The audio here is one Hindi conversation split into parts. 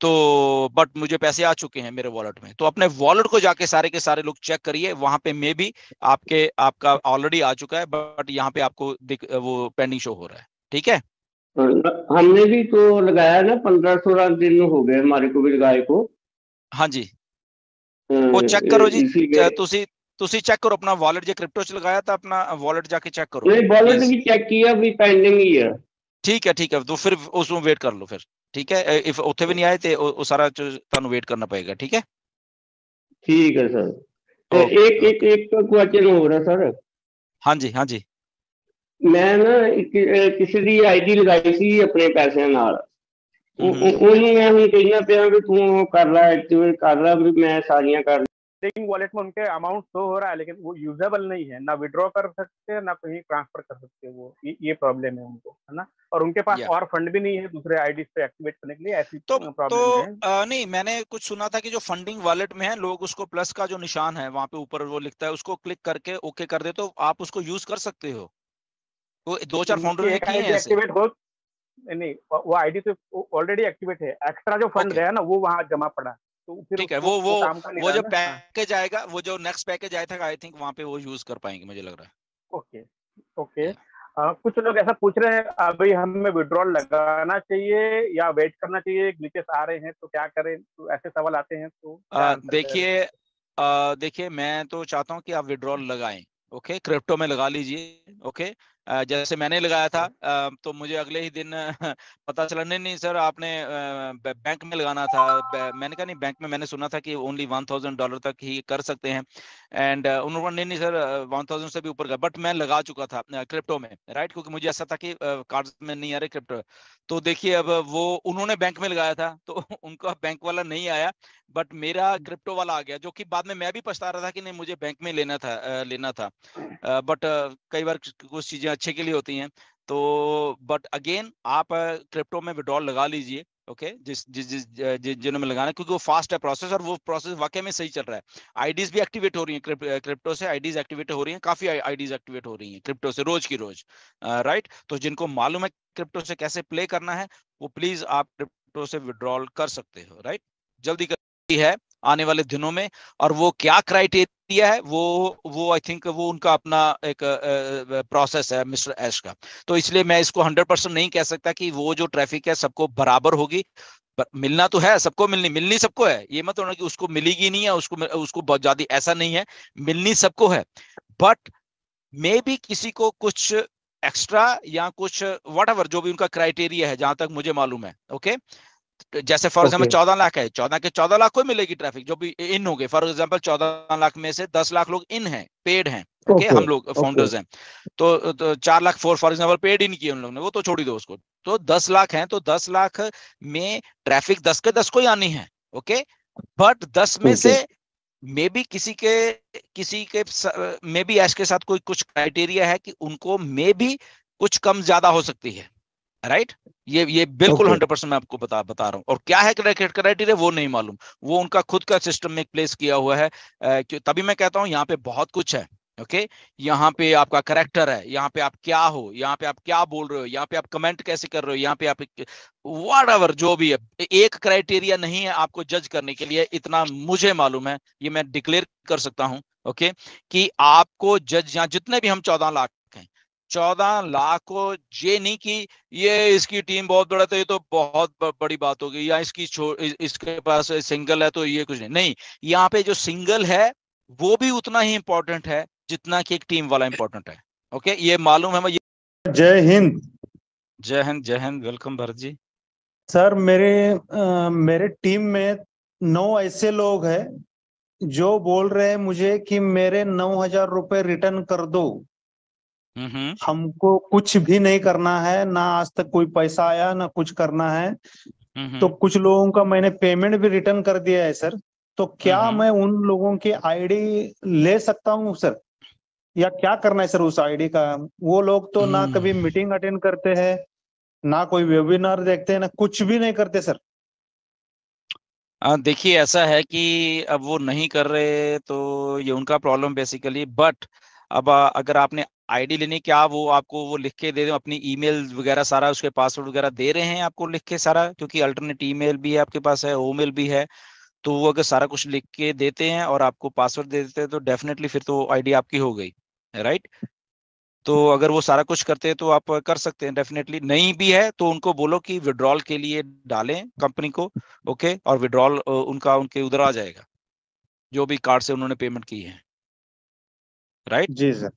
तो बट मुझे पैसे आ चुके हैं मेरे वॉलेट में तो अपने वॉलेट को जाके सारे के सारे लोग चेक करिए वहां पे मे भी आपके आपका ऑलरेडी आ चुका है बट यहाँ पे आपको वो पेंडिंग शो हो रहा है ठीक है हमने भी तो लगाया ना पंद्रह सोलह दिन हो गए हमारे को भी लगाए को हाँ जी वो चेक करो जी तुसी तुसी चेक करो अपना वॉलेट जो क्रिप्टो च लगाया था अपना वॉलेट जाके चेक करो ਕਰੋ ਨਹੀਂ ਵਾਲਟ ਵੀ ਚੈੱਕ ਕੀਆ ਵੀ ਪੈਂਡਿੰਗ है ठीक है ਹੈ ਠੀਕ ਹੈ ਤੋ ਫਿਰ ਉਸ ਨੂੰ ਵੇਟ ਕਰ ठीक है इफ उ भी नहीं आए तो सारा थानू वेट करना पेगा ठीक है ठीक है सर तो एक एक एक क्वेश्चन हो रहा सर हाँ जी हाँ जी मैं ना किसी की आईडी लगाई थी अपने पैसों नाल ਉਹ ਉਹ ਨੂੰ ਮੈਂ ਹੁਣ ਕਹਿਣਾ ਪਿਆ ਵੀ कर ਕਰ ਲੈ ਐਕਟਿਵੇਟ ਕਰ ਲੈ स्टेकिंग वॉलेट में उनके अमाउंट शो हो रहा है लेकिन वो यूजेबल नहीं है ना विड्रॉ कर सकते हैं ना कहीं ट्रांसफर कर सकते वो ये, ये प्रॉब्लम है उनको है ना और उनके पास और फंड भी नहीं है दूसरे आईडी पे एक्टिवेट करने के लिए ऐसी तो, प्रॉब्लम तो, है आ, नहीं मैंने कुछ सुना था कि जो फंडिंग वॉलेट में है लोग उसको प्लस का जो निशान है वहाँ पे ऊपर वो लिखता है उसको क्लिक करके ओके कर दे तो आप उसको यूज कर सकते हो तो दो चार फाउंडर एक्टिवेट हो नहीं वो आईडी तो ऑलरेडी एक्टिवेट है एक्स्ट्रा जो फंड गया ना वो वहाँ जमा पड़ा है तो फिर ठीक है वो वो वो जो हाँ। पैकेज आएगा वो जो नेक्स्ट पैकेज आया था आई थिंक वहां पे वो यूज कर पाएंगे मुझे लग रहा है ओके ओके आ, हाँ। कुछ लोग ऐसा पूछ रहे हैं अभी हमें विड्रॉल लगाना चाहिए या वेट करना चाहिए ग्लिचेस आ रहे हैं तो क्या करें तो ऐसे सवाल आते हैं तो देखिए देखिए मैं तो चाहता हूँ कि आप विड्रॉल लगाएं ओके क्रिप्टो में लगा लीजिए ओके जैसे मैंने लगाया था तो मुझे अगले ही दिन पता चला नहीं नहीं सर आपने बैंक में लगाना था मैंने कहा नहीं बैंक में मैंने सुना था कि ओनली वन थाउजेंड डॉलर तक ही कर सकते हैं एंड उन्होंने नहीं नहीं सर वन थाउजेंड से भी ऊपर का बट मैं लगा चुका था क्रिप्टो में राइट क्योंकि मुझे ऐसा था कि कार्ड में नहीं आ रहे क्रिप्टो तो देखिए अब वो उन्होंने बैंक में लगाया था तो उनका बैंक वाला नहीं आया बट मेरा क्रिप्टो हम्म। वाला आ गया जो कि बाद में मैं भी पछता रहा था कि नहीं मुझे बैंक में लेना था लेना था बट कई बार कुछ चीजें अच्छे के लिए होती हैं तो बट अगेन आप क्रिप्टो में विड्रॉल लगा लीजिए ओके जिस जिस जिस जिस जिन्होंने लगाना क्योंकि वो फास्ट है प्रोसेस और वो प्रोसेस वाकई में सही चल रहा है आईडीज भी एक्टिवेट हो रही हैं क्रिप्टो से आईडीज एक्टिवेट हो रही हैं काफी आईडीज एक्टिवेट हो रही हैं क्रिप्टो से रोज की रोज राइट तो जिनको मालूम है क्रिप्टो से कैसे प्ले करना है वो प्लीज आप क्रिप्टो से विड्रॉल कर सकते हो राइट जल्दी कर है आने वाले दिनों में और वो क्या क्राइटेरिया है वो वो आई थिंक वो उनका अपना एक प्रोसेस है मिस्टर एश का तो इसलिए मैं इसको हंड्रेड परसेंट नहीं कह सकता कि वो जो ट्रैफिक है सबको बराबर होगी मिलना तो है सबको मिलनी मिलनी सबको है ये मत होना कि उसको मिलेगी नहीं है उसको उसको बहुत ज्यादा ऐसा नहीं है मिलनी सबको है बट मे भी किसी को कुछ एक्स्ट्रा या कुछ वट जो भी उनका क्राइटेरिया है जहां तक मुझे मालूम है ओके okay? जैसे फॉर एग्जाम्पल चौदह लाख है चौदह के चौदह लाख को मिलेगी ट्रैफिक जो भी इन हो गए फॉर एग्जाम्पल चौदह लाख में से दस लाख लोग इन है पेड है ओके okay, हम लोग फाउंडर्स हैं तो, तो चार lakh four for example paid in किए उन लोग ने वो तो छोड़ी दो उसको तो दस लाख हैं तो दस लाख में ट्रैफिक दस के दस को ही आनी है ओके बट दस में से मे बी किसी के किसी के मे बी एस के साथ कोई कुछ क्राइटेरिया है कि उनको मे बी कुछ कम ज्यादा हो सकती है राइट ये ये बिल्कुल हंड्रेड परसेंट मैं आपको बता बता रहा हूँ और क्या है क्राइटेरिया वो नहीं मालूम वो उनका खुद का सिस्टम में प्लेस किया हुआ है तभी मैं कहता हूँ यहाँ पे बहुत कुछ है ओके okay? यहाँ पे आपका करेक्टर है यहाँ पे आप क्या हो यहाँ पे आप क्या बोल रहे हो यहाँ पे आप कमेंट कैसे कर रहे हो यहाँ पे आप वट एवर जो भी है एक क्राइटेरिया नहीं है आपको जज करने के लिए इतना मुझे मालूम है ये मैं डिक्लेयर कर सकता हूँ ओके okay? कि आपको जज यहाँ जितने भी हम चौदह लाख चौदह लाख को ये नहीं कि ये इसकी टीम बहुत बड़ा तो ये तो बहुत बड़ी बात होगी या इसकी इसके पास सिंगल है तो ये कुछ नहीं नहीं यहाँ पे जो सिंगल है वो भी उतना ही इम्पोर्टेंट है जितना कि एक टीम वाला इम्पोर्टेंट है ओके ये मालूम है मैं जय हिंद जय हिंद जय हिंद वेलकम भरत जी सर मेरे आ, मेरे टीम में नौ ऐसे लोग हैं जो बोल रहे हैं मुझे कि मेरे नौ हजार रुपए रिटर्न कर दो हम्म। हमको कुछ भी नहीं करना है ना आज तक कोई पैसा आया ना कुछ करना है हम्म। तो कुछ लोगों का मैंने पेमेंट भी रिटर्न कर दिया है सर तो क्या हम्म। मैं उन लोगों की आईडी ले सकता हूँ सर या क्या करना है सर उस आईडी का वो लोग तो ना कभी मीटिंग अटेंड करते हैं ना कोई वेबिनार देखते हैं ना कुछ भी नहीं करते सर हाँ, देखिए ऐसा है कि अब वो नहीं कर रहे तो ये उनका प्रॉब्लम बेसिकली बट अब अगर आपने आईडी लेने क्या वो आपको वो लिख के दे दें अपनी ईमेल वगैरह सारा उसके पासवर्ड वगैरह दे रहे हैं आपको लिख के सारा क्योंकि अल्टरनेट ईमेल भी है आपके पास है ओमेल भी है तो वो अगर सारा कुछ लिख के देते हैं और आपको पासवर्ड दे देते हैं तो डेफिनेटली फिर तो आईडी आपकी हो गई राइट तो अगर वो सारा कुछ करते हैं तो आप कर सकते हैं डेफिनेटली नहीं भी है तो उनको बोलो कि विड्रॉल के लिए डालें कंपनी को ओके और विड्रॉल उनका उनके उधर आ जाएगा जो भी कार्ड से उन्होंने पेमेंट की है राइट जी सर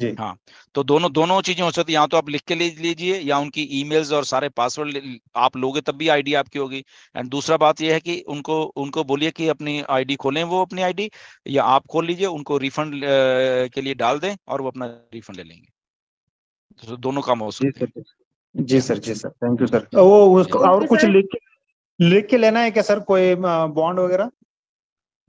जी हाँ तो दोनों दोनों चीजें हो सकती है या तो आप लिख के ले लीजिए या उनकी ईमेल्स और सारे पासवर्ड आप लोगे तब भी आईडी आपकी होगी एंड दूसरा बात यह है कि उनको उनको बोलिए कि अपनी आईडी खोलें वो अपनी आईडी या आप खोल लीजिए उनको रिफंड के लिए डाल दें और वो अपना रिफंड ले लेंगे तो दोनों काम हो सकते जी सर जी सर थैंक यू सर वो उसको और कुछ लिख लिख के लेना है क्या सर कोई बॉन्ड वगैरह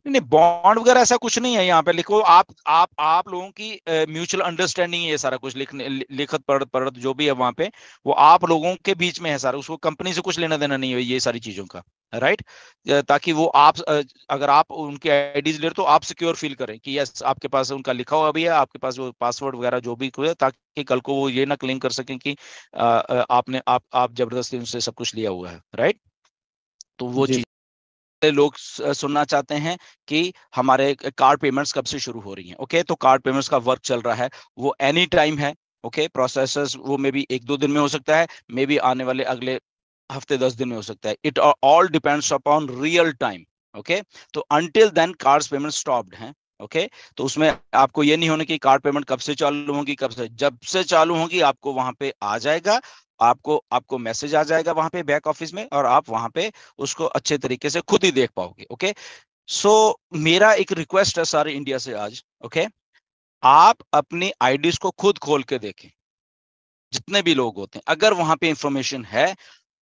नहीं बॉन्ड वगैरह ऐसा कुछ नहीं है यहाँ पे लिखो आप आप आप लोगों की म्यूचुअल अंडरस्टैंडिंग है सारा कुछ लिखने लिखत पढ़त पढ़त जो भी है वहां पे वो आप लोगों के बीच में है सारा उसको कंपनी से कुछ लेना देना नहीं है ये सारी चीजों का राइट ताकि वो आप अगर आप उनकी आईडीज ले तो आप सिक्योर फील करें कि यस आपके पास उनका लिखा हुआ भी है आपके पास वो पासवर्ड वगैरह जो भी है ताकि कल को वो ये ना क्लेम कर सकें कि आपने आप आप जबरदस्ती उनसे सब कुछ लिया हुआ है राइट तो वो चीज लोग सुनना चाहते हैं कि हमारे कार्ड पेमेंट्स कब से शुरू हो रही हैं ओके तो कार्ड पेमेंट्स का वर्क चल रहा है वो एनी टाइम है ओके प्रोसेस वो मे बी एक दो दिन में हो सकता है मे बी आने वाले अगले हफ्ते दस दिन में हो सकता है it all depends upon real time okay तो until then card payment stopped हैं ओके okay? तो उसमें आपको ये नहीं होने की कार्ड पेमेंट कब से चालू होगी कब से जब से चालू होगी आपको वहां पे आ जाएगा आपको आपको मैसेज आ जाएगा वहां पे बैक ऑफिस में और आप वहां पे उसको अच्छे तरीके से खुद ही देख पाओगे ओके सो so, मेरा एक रिक्वेस्ट है सारे इंडिया से आज ओके आप अपनी आईडीज को खुद खोल के देखें जितने भी लोग होते हैं अगर वहां पे इंफॉर्मेशन है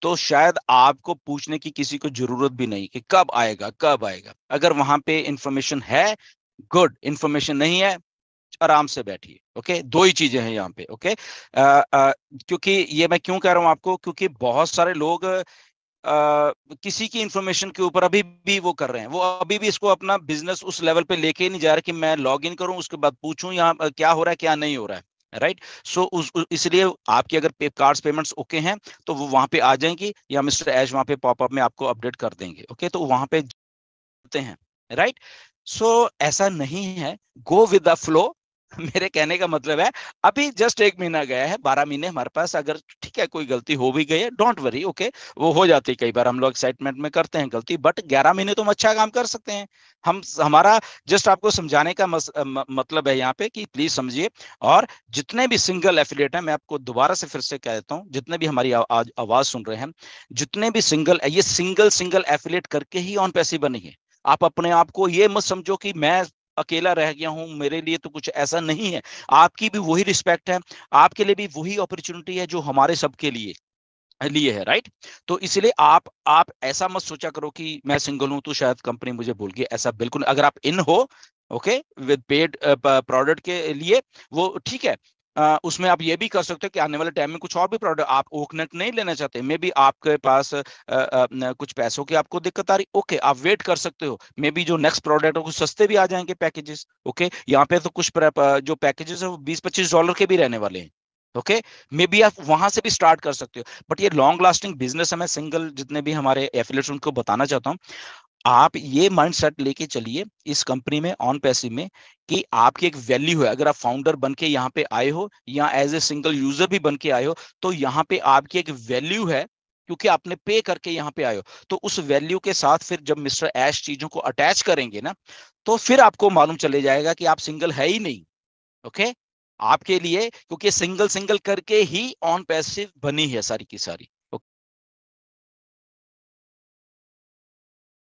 तो शायद आपको पूछने की किसी को जरूरत भी नहीं कि कब आएगा कब आएगा अगर वहां पे इंफॉर्मेशन है गुड इंफॉर्मेशन नहीं है आराम से बैठिए ओके दो ही चीजें हैं यहाँ पे ओके आ, आ, क्योंकि ये मैं क्यों कह रहा हूं आपको क्योंकि बहुत सारे लोग Uh, किसी की इंफॉर्मेशन के ऊपर अभी भी वो कर रहे हैं वो अभी भी इसको अपना बिजनेस उस लेवल पे लेके नहीं जा रहा कि मैं लॉग इन करूं उसके बाद पूछूं यहाँ क्या हो रहा है क्या नहीं हो रहा है राइट सो उस, उस इसलिए आपकी अगर पे, कार्ड्स पेमेंट्स ओके हैं तो वो वहां पे आ जाएंगी या मिस्टर एज वहां पे पॉपअप में आपको अपडेट कर देंगे ओके तो वहां पे हैं राइट सो ऐसा नहीं है गो विद द फ्लो मेरे कहने का मतलब है अभी जस्ट एक महीना गया है बारह महीने हमारे पास अगर ठीक है कोई गलती हो भी गई है डोंट वरी ओके वो हो जाती है कई बार हम लोग एक्साइटमेंट में करते हैं गलती बट ग्यारह महीने तो हम अच्छा काम कर सकते हैं हम हमारा जस्ट आपको समझाने का मस, म, मतलब है यहाँ पे कि प्लीज समझिए और जितने भी सिंगल एफिलेट है मैं आपको दोबारा से फिर से कह देता हूँ जितने भी हमारी आ, आ, आवाज सुन रहे हैं जितने भी सिंगल ये सिंगल सिंगल एफिलेट करके ही ऑन पैसे बनी है आप अपने आप को ये मत समझो कि मैं अकेला रह गया हूं मेरे लिए तो कुछ ऐसा नहीं है आपकी भी वही रिस्पेक्ट है आपके लिए भी वही अपॉर्चुनिटी है जो हमारे सबके लिए लिए है राइट तो इसलिए आप आप ऐसा मत सोचा करो कि मैं सिंगल हूं तो शायद कंपनी मुझे भूल गई ऐसा बिल्कुल अगर आप इन हो ओके विद पेड प्रोडक्ट के लिए वो ठीक है उसमें आप ये भी कर सकते हो कि आने वाले टाइम में कुछ और भी प्रोडक्ट आप ओकनेट नहीं लेना चाहते मे बी आपके पास आ, आ, कुछ पैसों की आपको दिक्कत आ रही ओके आप वेट कर सकते हो मे बी जो नेक्स्ट प्रोडक्ट है कुछ सस्ते भी आ जाएंगे पैकेजेस ओके यहाँ पे तो कुछ जो पैकेजेस है वो बीस पच्चीस डॉलर के भी रहने वाले हैं ओके मे बी आप वहां से भी स्टार्ट कर सकते हो बट ये लॉन्ग लास्टिंग बिजनेस है मैं सिंगल जितने भी हमारे एफिलेट उनको बताना चाहता हूँ आप ये माइंड सेट लेके चलिए इस कंपनी में ऑन पैसिव में कि आपकी एक वैल्यू है अगर आप फाउंडर बन के यहाँ पे आए हो या एज ए सिंगल यूजर भी बन के आए हो तो यहाँ पे आपकी एक वैल्यू है क्योंकि आपने पे करके यहाँ पे आए हो तो उस वैल्यू के साथ फिर जब मिस्टर एश चीजों को अटैच करेंगे ना तो फिर आपको मालूम चले जाएगा कि आप सिंगल है ही नहीं ओके आपके लिए क्योंकि सिंगल सिंगल करके ही ऑन पैसिव बनी है सारी की सारी